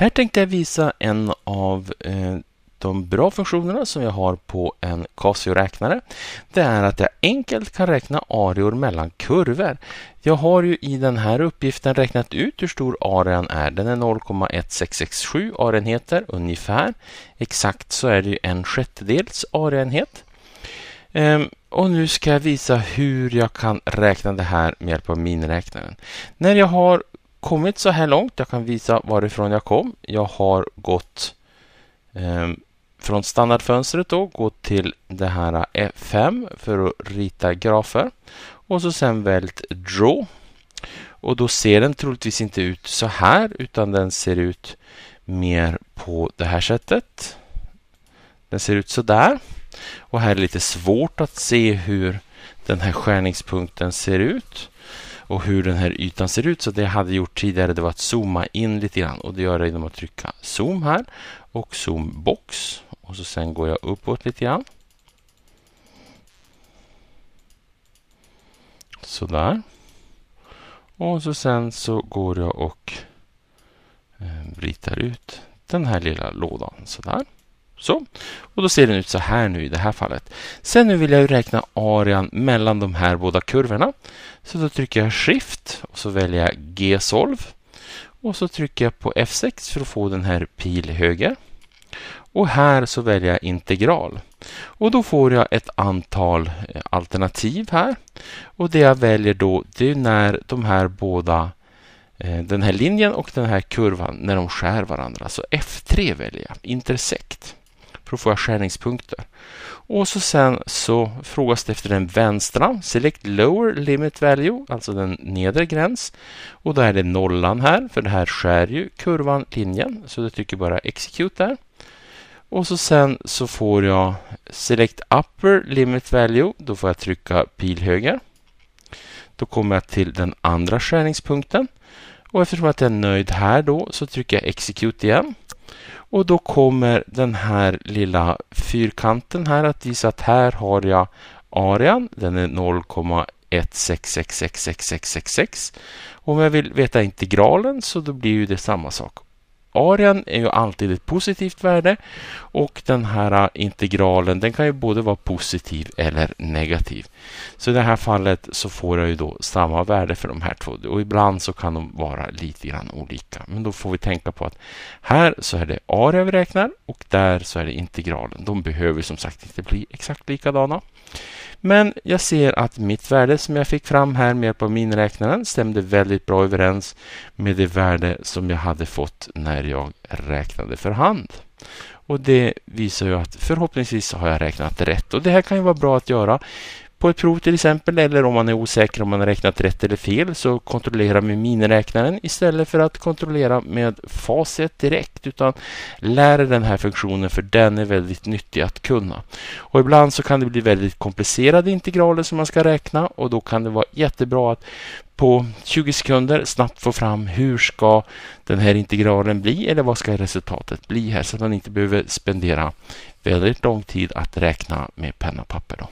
Här tänkte jag visa en av eh, de bra funktionerna som jag har på en Casio-räknare. Det är att jag enkelt kan räkna areor mellan kurvor. Jag har ju i den här uppgiften räknat ut hur stor arean är. Den är 0,1667 areenheter ungefär. Exakt så är det ju en sjättedels arenhet. Ehm, och nu ska jag visa hur jag kan räkna det här med hjälp av miniräknaren. När jag har kommit så här långt. Jag kan visa varifrån jag kom. Jag har gått eh, från standardfönstret då, gått till det här F5 för att rita grafer och så sen väljt Draw. Och då ser den troligtvis inte ut så här utan den ser ut mer på det här sättet. Den ser ut så där. Och här är det lite svårt att se hur den här skärningspunkten ser ut och hur den här ytan ser ut. Så det jag hade gjort tidigare det var att zooma in lite grann och det gör jag genom att trycka zoom här och zoom box och så sen går jag uppåt lite grann. Sådär. Och så sen så går jag och eh, ritar ut den här lilla lådan sådär. Så. Och då ser den ut så här nu i det här fallet. Sen nu vill jag räkna arean mellan de här båda kurvorna. Så då trycker jag Shift och så väljer jag G-solv. Och så trycker jag på F6 för att få den här pil höger. Och här så väljer jag integral. Och då får jag ett antal eh, alternativ här. Och det jag väljer då, det är när de här båda eh, den här linjen och den här kurvan när de skär varandra. Så F3 väljer jag, intersekt för får jag skärningspunkter. Och så sen så frågas det efter den vänstra. Select lower limit value, alltså den nedre gräns. Och då är det nollan här, för det här skär ju kurvan, linjen. Så jag trycker bara execute där. Och så sen så får jag Select upper limit value. Då får jag trycka pil höger. Då kommer jag till den andra skärningspunkten. Och eftersom att jag är nöjd här då så trycker jag Execute igen. Och då kommer den här lilla fyrkanten här att visa att här har jag arean. Den är 0,1666666. Om jag vill veta integralen så då blir ju det samma sak. Aren är ju alltid ett positivt värde och den här äh, integralen den kan ju både vara positiv eller negativ. Så i det här fallet så får jag ju då samma värde för de här två och ibland så kan de vara lite grann olika. Men då får vi tänka på att här så är det aren vi räknar och där så är det integralen. De behöver som sagt inte bli exakt likadana. Men jag ser att mitt värde som jag fick fram här med hjälp av miniräknaren stämde väldigt bra överens med det värde som jag hade fått när jag räknade för hand. Och det visar ju att förhoppningsvis har jag räknat rätt. Och det här kan ju vara bra att göra på ett prov till exempel eller om man är osäker om man har räknat rätt eller fel så kontrollera med miniräknaren istället för att kontrollera med facit direkt utan lär den här funktionen för den är väldigt nyttig att kunna. Och ibland så kan det bli väldigt komplicerade integraler som man ska räkna och då kan det vara jättebra att på 20 sekunder snabbt få fram hur ska den här integralen bli eller vad ska resultatet bli här så att man inte behöver spendera väldigt lång tid att räkna med penna och papper. Då.